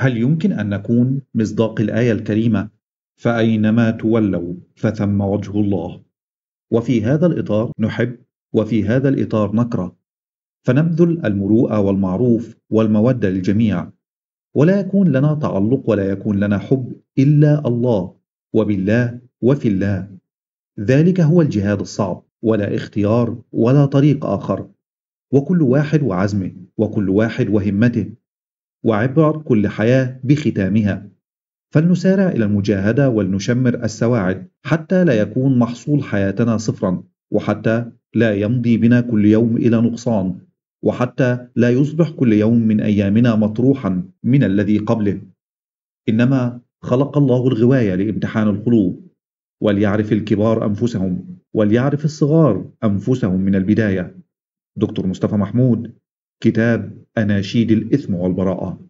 هل يمكن أن نكون مصداق الآية الكريمة فأينما تولوا فثم وجه الله وفي هذا الإطار نحب وفي هذا الإطار نكره فنبذل المروءة والمعروف والمودة للجميع ولا يكون لنا تعلق ولا يكون لنا حب إلا الله وبالله وفي الله ذلك هو الجهاد الصعب ولا اختيار ولا طريق آخر وكل واحد وعزمه وكل واحد وهمته وعبر كل حياة بختامها فلنسارع إلى المجاهدة ولنشمر السواعد حتى لا يكون محصول حياتنا صفرا وحتى لا يمضي بنا كل يوم إلى نقصان وحتى لا يصبح كل يوم من أيامنا مطروحا من الذي قبله إنما خلق الله الغواية لامتحان القلوب وليعرف الكبار أنفسهم وليعرف الصغار أنفسهم من البداية دكتور مصطفى محمود كتاب أناشيد الإثم والبراءة